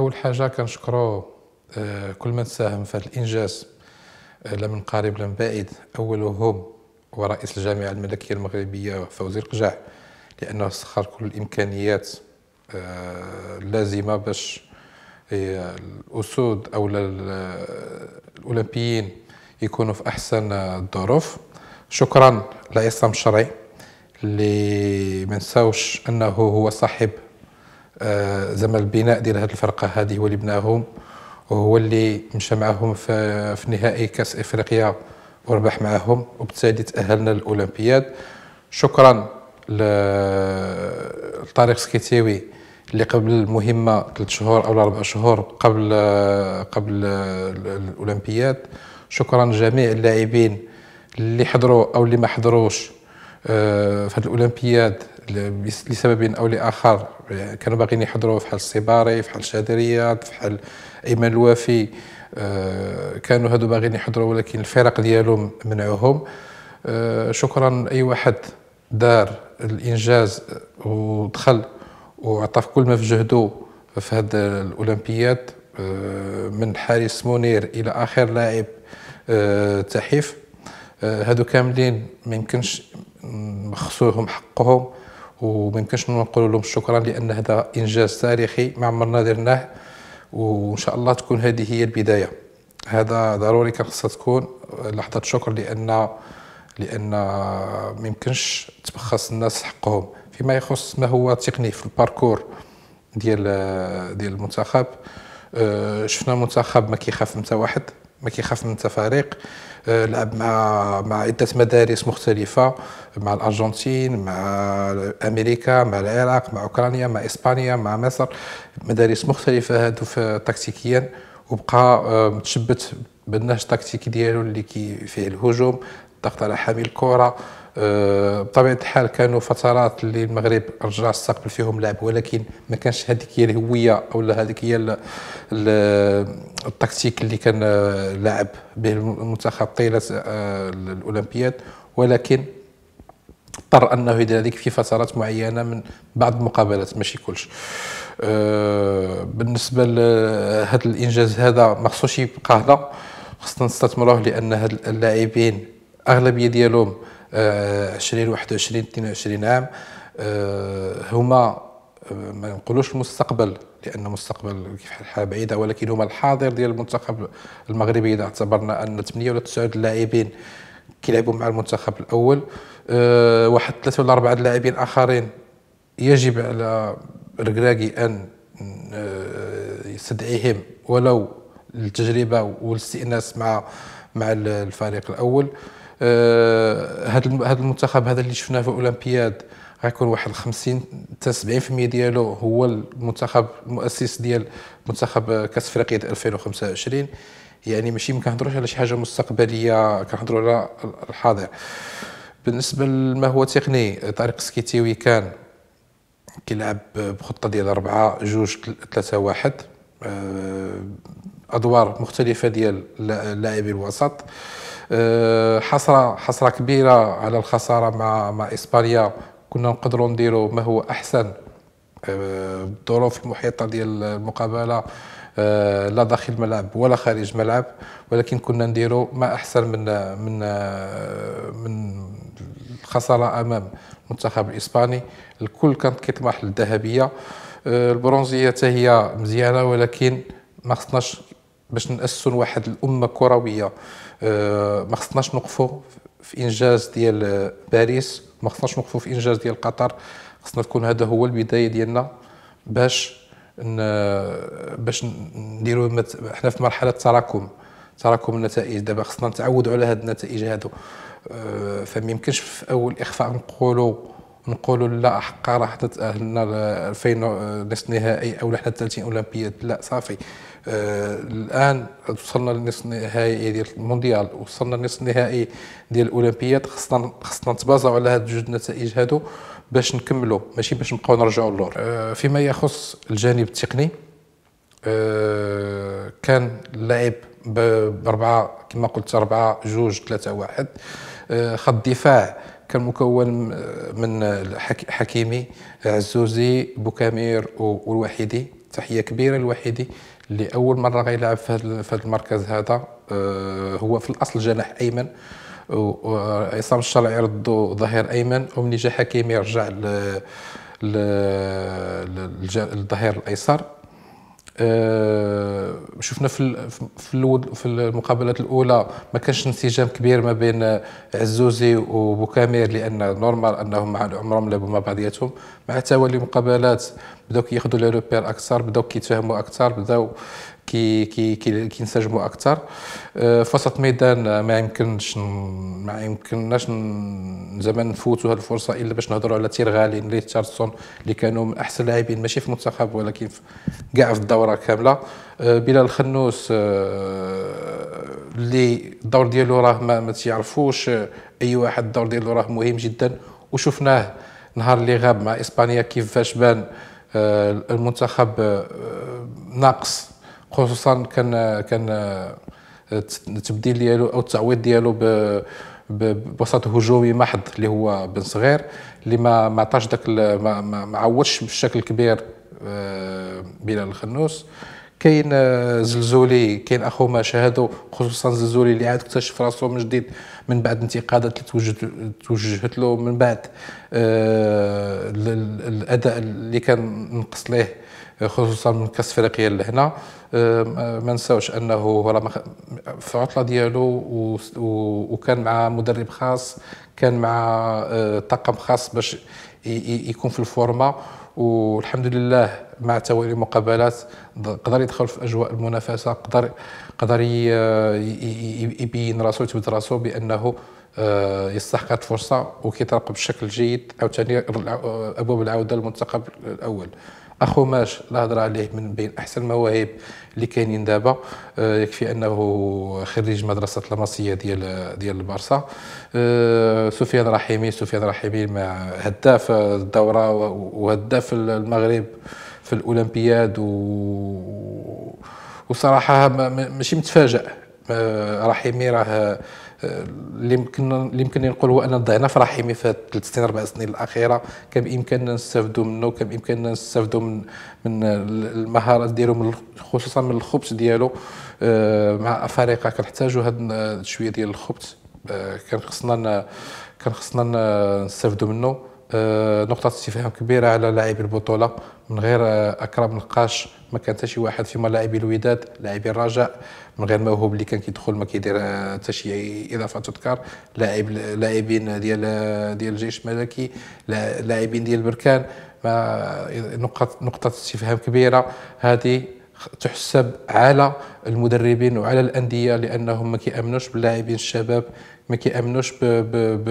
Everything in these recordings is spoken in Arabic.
اول حاجه كنشكروا آه، كل من ساهم في هذا الانجاز آه، لا من قريب لا من بعيد اولهم ورئيس الجامعه الملكيه المغربيه فوزي القجع لانه سخر كل الامكانيات آه، اللازمه باش الاسود او الاولمبيين يكونوا في احسن الظروف شكرا لعصام الشرعي اللي ما انه هو صاحب آه، زعما البناء ديال هذه الفرقه هذه هو اللي بناهم وهو اللي مشى معاهم في, في نهائي كاس افريقيا وربح معاهم وبالتالي تاهلنا للاولمبياد شكرا لطارق سكيتيوي اللي قبل المهمه ثلاث شهور او اربع شهور قبل قبل الاولمبياد شكرا لجميع اللاعبين اللي حضروا او اللي ما حضروش آه، في هذه الاولمبياد لسبب او لاخر كانوا باغيين يحضروا فحال حال فحال في فحال ايمن الوافي آه، كانوا هادو باغيين يحضروا ولكن الفرق ديالهم منعوهم آه، شكرا اي واحد دار الانجاز ودخل وعطى كل ما في جهده في هذه الاولمبياد آه، من حارس منير الى اخر لاعب تحيف هادو كاملين ما يمكنش نخصوهم حقهم وما يمكنش نقول لهم شكرا لان هذا انجاز تاريخي ما عمرنا درناه وان شاء الله تكون هذه هي البدايه هذا ضروري كان خصها تكون لحظه شكر لان لان ما يمكنش تبخس الناس حقهم فيما يخص ما هو تقني في الباركور ديال ديال المنتخب آه، شفنا منتخب ما كيخاف من حتى واحد ما كيخاف من حتى فريق لعب مع مع عده مدارس مختلفه مع الارجنتين مع امريكا مع العراق مع اوكرانيا مع اسبانيا مع مصر مدارس مختلفه هادو تكتيكيا وبقى آه، متشبت بالنهج التكتيكي ديالو اللي كيفيه الهجوم الضغط على حامل الكره آه، بطبيعه الحال كانوا فترات اللي المغرب رجع استقبل فيهم لعب ولكن ما كانش هذيك هي الهويه ولا هذيك هي التكتيك اللي كان لعب به المنتخب طيله آه، الاولمبياد ولكن اضطر انه يدير هذيك في فترات معينه من بعض المقابلات ماشي كلش آه، بالنسبه لهذا الانجاز هذا ما خصوش يبقى هنا خصنا نستثمروه لان هاد اللاعبين اغلبيه ديالهم 20 21 22 عام آه، هما آه، ما نقولوش المستقبل لان المستقبل كيف حال بعيده ولكن هما الحاضر ديال المنتخب المغربي اذا اعتبرنا ان 8 ولا 9 اللاعبين كيلعبوا مع المنتخب الاول آه، واحد ثلاثه ولا اربعه اللاعبين اخرين يجب على ركراكي ان يستدعيهم ولو للتجربه والاستئناس مع مع الفريق الاول هذا آه، المنتخب هذا اللي شفناه في اولمبياد غيكون واحد 50 حتى 70% ديالو هو المنتخب المؤسس ديال منتخب كاس افريقيا 2025 يعني ماشي ما كنهضروش على شي حاجه مستقبليه كنهضروا على الحاضر بالنسبه لما هو تقني طارق سكيتيوي كان كيلعب بخطه ديال 4 2 3 1 ادوار مختلفه ديال اللاعبين الوسط آه، حسره حسره كبيره على الخساره مع مع اسبانيا كنا نقدروا نديروا ما هو احسن الظروف آه، المحيطه ديال المقابله آه، لا داخل الملعب ولا خارج الملعب ولكن كنا نديروا ما احسن من من من الخساره امام المنتخب الاسباني الكل كانت كيطمح للذهبيه البرونزيه حتى هي مزيانه ولكن ما خصناش باش ناسسوا واحد الامه كرويه آه، ما خصناش نوقفوا في انجاز ديال باريس ما خصناش نوقفوا في انجاز ديال قطر خصنا تكون هذا هو البدايه ديالنا باش ن... باش نديروا مت... احنا في مرحله تراكم تراكم النتائج دابا خصنا نتعودوا على هذه النتائج هذو آه، فما يمكنش في اول اخفاء نقولوا نقولوا لا حقا راه تتاهلنا 2000 نصف نهائي او حتى 30 اولمبياد لا صافي آه الان وصلنا للنصف النهائي ديال المونديال وصلنا للنصف النهائي ديال الاولمبياد خصنا خصنا نتبازاو على هاد جوج النتائج هادو باش نكملوا ماشي باش نبقاو نرجعوا للور آه فيما يخص الجانب التقني آه كان اللاعب باربعه كما قلت اربعه جوج ثلاثه واحد آه، خط الدفاع كان مكون من حكيمي عزوزي بوكامير والوحيدي تحيه كبيره للوحيدي اللي اول مره غيلعب في هذا المركز هذا آه، هو في الاصل جناح ايمن وعصام الشرعي ردو ظهير ايمن ومن جا حكيمي رجع للظهير الايسر آه، شفنا في في في المقابلات الاولى ما كانش انسجام كبير ما بين عزوزي وبوكامير لان نورمال انهم مع عمرهم لعبوا مع بعضياتهم مع توالي مقابلات بداو كياخذوا لي روبير اكثر بداو كيتفاهموا اكثر بداو كي كي كينسجموا اكثر أه، في وسط ميدان ما يمكنش ما يمكنناش زعما نفوتوا هذه الفرصه الا باش نهضروا على تيرغالين ريتشاردسون اللي كانوا من احسن لاعبين ماشي في المنتخب ولكن كاع في الدوره كامله أه، بلال الخنوس اللي أه، الدور ديالو راه ما, ما تيعرفوش اي واحد الدور ديالو راه مهم جدا وشفناه نهار اللي غاب مع اسبانيا كيفاش بان آه، المنتخب آه، ناقص خصوصا كان كان آه، التبديل ديالو او التعويض ديالو بوسط هجومي محض اللي هو بن صغير اللي ما ما عطاش داك ما, ما عوضش بشكل كبير بلال الخنوس كاين آه، زلزولي كاين اخو ما شاهدوا خصوصا زلزولي اللي عاد اكتشف راسه من جديد من بعد انتقادات اللي توجهت له من بعد آه، الاداء اللي كان نقص ليه خصوصا من كاس افريقيا لهنا آه، ما نساوش انه في العطله ديالو وكان مع مدرب خاص كان مع طاقم خاص باش يكون في الفورمه والحمد لله مع توالي المقابلات قدر يدخل في اجواء المنافسه قدر قدر يبين راسو يثبت راسو بانه آه، يستحق الفرصه وكيترقب بشكل جيد ثاني ابواب العوده للمنتخب الاول اخو ماج الهضره عليه من بين احسن المواهب اللي كاينين دابا آه، يكفي انه خريج مدرسه لاماسيه ديال ديال البارسا آه، سفيان رحيمي سفيان رحيمي مع هداف الدوره وهداف المغرب في الاولمبياد و وصراحه ماشي متفاجئ آه، رحيمي راه اللي يمكن اللي يمكن نقول هو ان ضعنا في رحمي في ثلاث سنين اربع سنين الاخيره كان بامكاننا نستافدوا منه كان بامكاننا نستافدوا من من المهارات ديالو من خصوصا من الخبز ديالو آه، مع افريقيا كنحتاجوا هاد شويه ديال الخبز آه، كان خصنا كان خصنا نستافدوا منه آه، نقطة استفهام كبيرة على لاعب البطولة من غير أكرم نقاش ما كان حتى شي واحد فيما لاعبي الوداد لاعبي الرجاء من غير ما هو اللي كان كيدخل ما كيدير آه، حتى شي اضافه تذكر لاعب لاعبين ديال آه، ديال الجيش الملكي لاعبين ديال بركان ما نقطه نقطه استفهام كبيره هذه تحسب على المدربين وعلى الانديه لانهم ما كيامنوش باللاعبين الشباب ما كيامنوش ب... ب... ب...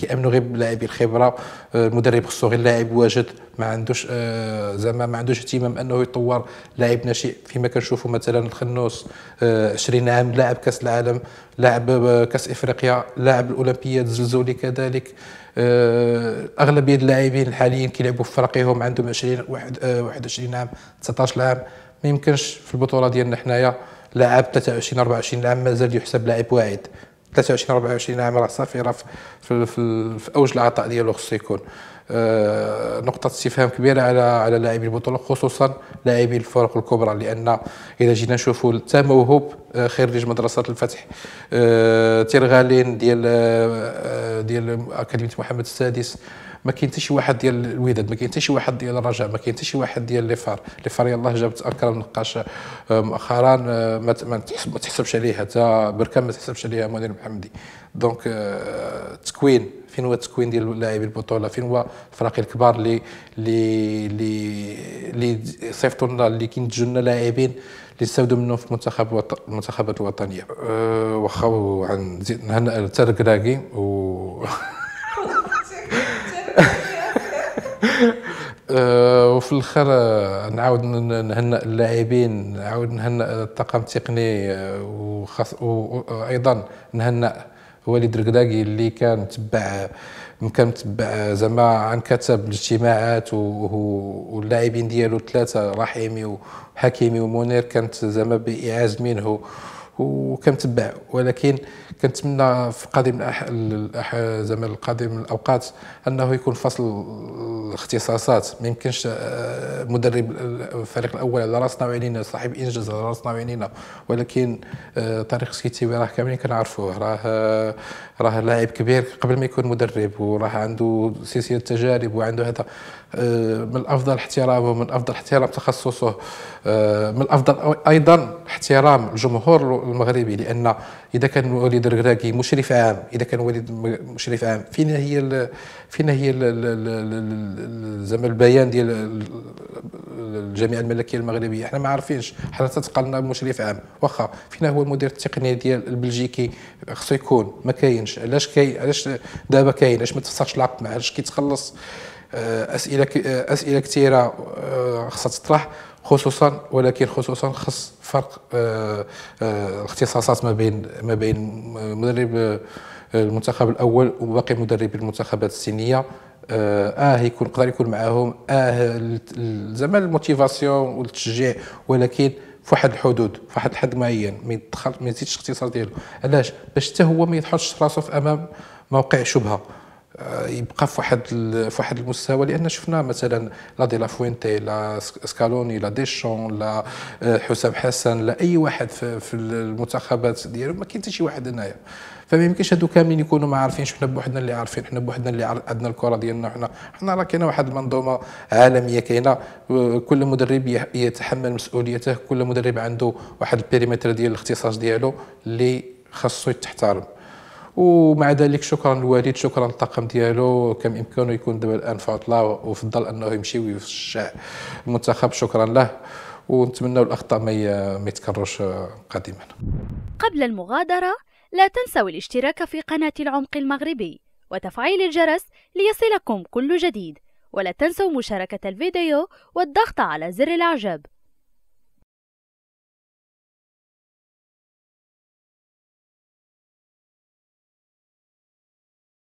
كيامنوا غير بلاعبي الخبره آه، المدرب خصو غير لاعب واجد ما عندوش آه، زعما ما عندوش اهتمام انه يطور لاعب ناشئ فيما كنشوفوا مثلا الخنوس 20 آه، عام لاعب كاس العالم لاعب كاس افريقيا لاعب الاولمبياد الزلزولي كذلك اغلبيه اللاعبين الحاليين كيلعبوا في فرقهم عندهم 20 21 عام 19 عام ما يمكنش في البطوله ديالنا حنايا لاعب 23 24 عام مازال يحسب لاعب واعد 23 24 عام راه صافي راه في, في, في اوج العطاء ديالو خصو يكون آه نقطة استفهام كبيرة على على لاعبي البطولة خصوصا لاعبي الفرق الكبرى لأن إذا جينا نشوفوا حتى موهوب آه، خريج مدرسة الفتح آه تيرغالين ديال آه،, آه ديال أكاديمية محمد السادس ما كاين حتى شي واحد ديال الوداد ما كاين حتى شي واحد ديال الرجاء ما كاين حتى شي واحد ديال لي فار لي فار يلاه جابت اكرم نقاش آه، مؤخرا آه، ما تحسبش عليها حتى بركان ما تحسبش عليها مدير محمدي دونك التكوين آه، فين هو التكوين ديال لاعبي البطوله فين هو الفرق الكبار اللي اللي اللي صيفطوا لنا اللي كينتجوا لنا لاعبين اللي استفادوا منهم في المنتخب المنتخبات الوطنيه أه واخا عن زيد نهنأ تركراكي و آه، وفي الاخر آه، نعاود نهنئ اللاعبين نعاود نهنئ الطاقم التقني آه، وايضا نهنئ وليد ركداكي اللي كان تبع كان تبع زعما عن كتب الاجتماعات واللاعبين ديالو ثلاثه رحيمي وحكيمي ومنير كانت زعما باعاز منه وكنتبع ولكن كنتمنى في قادم الأح... الأح... زعما القادم الاوقات انه يكون فصل الاختصاصات ما يمكنش آه، مدرب الفريق آه، الاول على راسنا وعينينا صاحب انجاز على راسنا وعينينا ولكن آه، طريق سكيتيبي راه كاملين كنعرفوه راه راه لاعب كبير قبل ما يكون مدرب وراه عنده سلسله تجارب وعنده هذا من الافضل احترامه من الافضل احترام تخصصه من الافضل ايضا احترام الجمهور المغربي لان اذا كان وليد الركراكي مشرف عام اذا كان وليد مشرف عام فين هي فين هي زعما البيان ديال الجامعه الملكيه المغربيه احنا ما عارفينش حنا تتقلنا مشرف عام واخا فين هو المدير التقني ديال البلجيكي خصو يكون ما كاينش علاش كاين علاش دابا كاين علاش ما تفسخش العقد معاه علاش كيتخلص آه، اسئله آه، اسئله كثيره آه، خصها تطرح خصوصا ولكن خصوصا خص فرق آه، آه، الاختصاصات ما بين ما بين مدرب آه، المنتخب الاول وباقي مدربي المنتخبات السنيه اه يكون قدر يكون معاهم اه زعما الموتيفاسيون والتشجيع ولكن فواحد الحدود فواحد الحد معين ما يدخل ما يزيدش الاختصاص ديالو علاش باش حتى هو ما يحطش راسو في امام موقع شبهه آه، يبقى في واحد في واحد المستوى لان شفنا مثلا لا دي لا فوينتي لا سكالوني لا ديشون لا آه، حسام حسن لا اي واحد في المنتخبات ديالو ما كاين حتى شي واحد هنايا فما يمكنش هادو كاملين يكونوا ما عارفينش حنا بوحدنا اللي عارفين حنا بوحدنا اللي عندنا الكره ديالنا حنا حنا راه كاينه واحد المنظومه عالميه كاينه كل مدرب يتحمل مسؤوليته كل مدرب عنده واحد البيريمتر ديال الاختصاص ديالو اللي خاصو يتحترم ومع ذلك شكرا للوالد شكرا للطاقم ديالو كان امكانه يكون دابا الان في عطله وفضل انه يمشي ويشجع المنتخب شكرا له ونتمنوا الاخطاء ما يتكررش قادما قبل المغادره لا تنسوا الاشتراك في قناه العمق المغربي وتفعيل الجرس ليصلكم كل جديد ولا تنسوا مشاركه الفيديو والضغط على زر الاعجاب